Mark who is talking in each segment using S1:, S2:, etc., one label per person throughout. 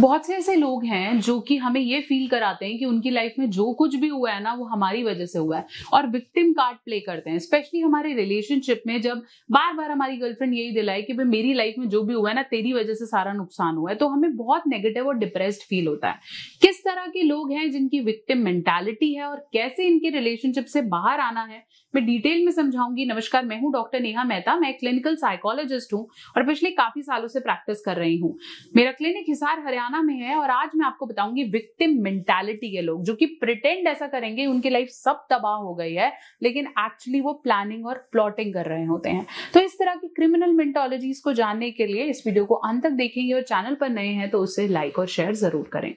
S1: बहुत से ऐसे लोग हैं जो कि हमें ये फील कराते हैं कि उनकी लाइफ में जो कुछ भी हुआ है ना वो हमारी वजह से हुआ है और विक्टिम कार्ड प्ले करते हैं स्पेशली हमारे रिलेशनशिप में जब बार बार हमारी गर्लफ्रेंड यही दिलाए कि भाई मेरी लाइफ में जो भी हुआ है ना तेरी वजह से सारा नुकसान हुआ है तो हमें बहुत नेगेटिव और डिप्रेस्ड फील होता है किस तरह के लोग हैं जिनकी विक्टिम मेंटेलिटी है और कैसे इनके रिलेशनशिप से बाहर आना है मैं डिटेल में समझाऊंगी नमस्कार मैं हूं डॉक्टर नेहा मेहता मैं क्लिनिकल साइकोलॉजिस्ट हूं और पिछले काफी सालों से प्रैक्टिस कर रही हूं मेरा क्लिनिक हिसार हरियाणा हरियाणा में है और आज मैं आपको बताऊंगी विक्टिम मेंटालिटी के लोग जो कि प्रिटेंड ऐसा करेंगे उनकी लाइफ सब तबाह हो गई है लेकिन एक्चुअली वो प्लानिंग और प्लॉटिंग कर रहे होते हैं तो इस तरह की क्रिमिनल मेंटोलॉजीज को जानने के लिए इस वीडियो को अंत तक देखेंगे और चैनल पर नए हैं तो उसे लाइक और शेयर जरूर करें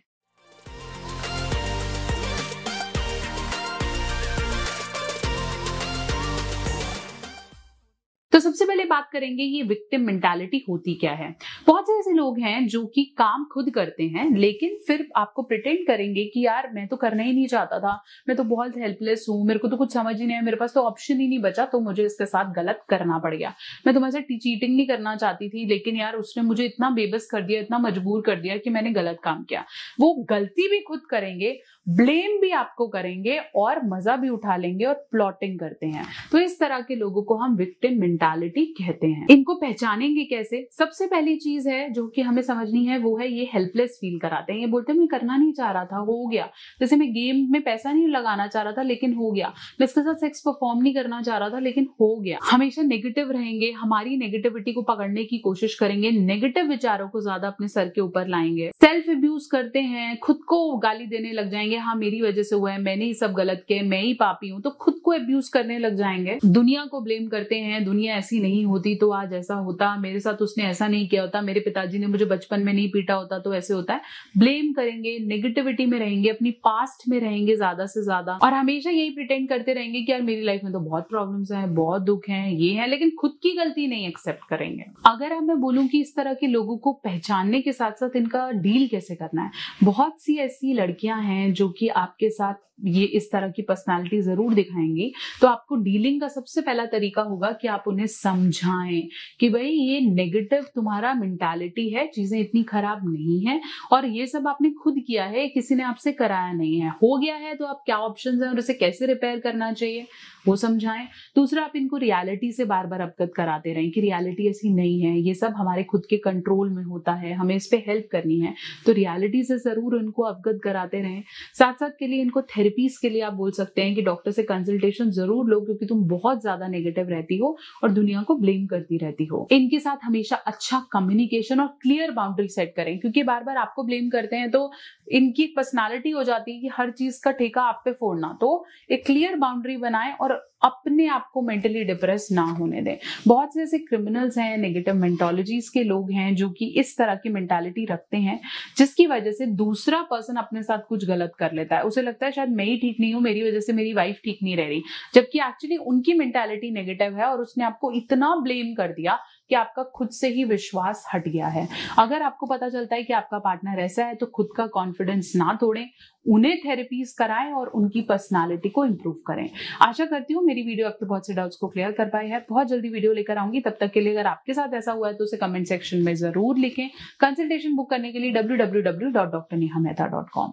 S1: तो सबसे पहले बात करेंगे ये विक्टिम मेंटालिटी होती क्या है बहुत से ऐसे लोग हैं जो कि काम खुद करते हैं लेकिन फिर आपको प्रिटेंड करेंगे कि यार मैं तो करना ही नहीं चाहता था मैं तो बहुत हेल्पलेस हूं मेरे को तो कुछ समझ ही नहीं है मेरे पास तो ऑप्शन ही नहीं बचा तो मुझे इसके साथ गलत करना पड़ गया मैं तुम्हारे साथ चीटिंग नहीं करना चाहती थी लेकिन यार उसने मुझे इतना बेबस कर दिया इतना मजबूर कर दिया कि मैंने गलत काम किया वो गलती भी खुद करेंगे ब्लेम भी आपको करेंगे और मजा भी उठा लेंगे और प्लॉटिंग करते हैं तो इस तरह के लोगों को हम विक्टिम मेंटालिटी कहते हैं इनको पहचानेंगे कैसे सबसे पहली चीज है जो कि हमें समझनी है वो है ये हेल्पलेस फील कराते हैं ये बोलते हैं मैं करना नहीं चाह रहा था हो गया जैसे मैं गेम में पैसा नहीं लगाना चाह रहा था लेकिन हो गया मैं इसके साथ सेक्स परफॉर्म नहीं करना चाह रहा था लेकिन हो गया हमेशा नेगेटिव रहेंगे हमारी नेगेटिविटी को पकड़ने की कोशिश करेंगे नेगेटिव विचारों को ज्यादा अपने सर के ऊपर लाएंगे सेल्फ अब्यूज करते हैं खुद को गाली देने लग जाएंगे हाँ मेरी वजह से हुआ है मैंने ही सब गलत किया मैं ही पापी हूँ तो खुद को अब्यूज करने लग जाएंगे दुनिया को ब्लेम करते हैं दुनिया दुनिया ऐसी नहीं होती तो आज ऐसा होता मेरे साथ उसने ऐसा नहीं किया होता मेरे पिताजी ने मुझे बचपन में नहीं पीटा होता तो ऐसे होता है ब्लेम करेंगे नेगेटिविटी में रहेंगे अपनी पास्ट में रहेंगे ज्यादा से ज्यादा और हमेशा यही प्रिटेंड करते रहेंगे कि यार मेरी लाइफ में तो बहुत प्रॉब्लम्स है बहुत दुख है ये है लेकिन खुद की गलती नहीं एक्सेप्ट करेंगे अगर मैं बोलूँ की इस तरह के लोगों को पहचानने के साथ साथ इनका डील कैसे करना है बहुत सी ऐसी लड़कियां हैं जो कि आपके साथ ये इस तरह की पर्सनैलिटी जरूर दिखाएंगी तो आपको डीलिंग का सबसे पहला तरीका होगा कि आप उन्हें उन्हें समझाएं कि भाई ये नेगेटिव तुम्हारा मेंटालिटी है चीजें इतनी खराब नहीं है और ये सब आपने खुद किया है किसी ने आपसे कराया नहीं है हो गया है तो आप क्या ऑप्शन है और उसे कैसे रिपेयर करना चाहिए वो समझाएं दूसरा आप इनको रियलिटी से बार बार अवगत कराते रहें कि रियलिटी ऐसी नहीं है ये सब हमारे खुद के कंट्रोल में होता है हमें इस पर हेल्प करनी है तो रियलिटी से जरूर उनको अवगत कराते रहें साथ साथ के लिए इनको थेरेपीज के लिए आप बोल सकते हैं कि डॉक्टर से कंसल्टेशन जरूर लो क्योंकि तुम बहुत ज्यादा नेगेटिव रहती हो और और दुनिया को ब्लेम करती रहती हो इनके साथ हमेशा अच्छा कम्युनिकेशन और क्लियर बाउंड्री सेट करें क्योंकि बार बार आपको ब्लेम करते हैं तो इनकी पर्सनैलिटी हो जाती है कि हर चीज का ठेका आप पे फोड़ना तो एक क्लियर बाउंड्री बनाएं और अपने आप को मेंटली डिप्रेस ना होने दें बहुत से ऐसे क्रिमिनल्स हैं नेगेटिव मेंटोलॉजीज के लोग हैं जो कि इस तरह की मेंटालिटी रखते हैं जिसकी वजह से दूसरा पर्सन अपने साथ कुछ गलत कर लेता है उसे लगता है शायद मैं ही ठीक नहीं हूं मेरी वजह से मेरी वाइफ ठीक नहीं रह रही जबकि एक्चुअली उनकी मेंटेलिटी नेगेटिव है और उसने आपको इतना ब्लेम कर दिया कि आपका खुद से ही विश्वास हट गया है अगर आपको पता चलता है कि आपका पार्टनर ऐसा है तो खुद का कॉन्फिडेंस ना तोड़ें उन्हें थेरेपीज कराएं और उनकी पर्सनालिटी को इंप्रूव करें आशा करती हूँ मेरी वीडियो आपके बहुत से डाउट्स को क्लियर कर पाई है बहुत जल्दी वीडियो लेकर आऊंगी तब तक के लिए अगर आपके साथ ऐसा हुआ है तो उसे कमेंट सेक्शन में जरूर लिखें कंसल्टेशन बुक करने के लिए डब्ल्यू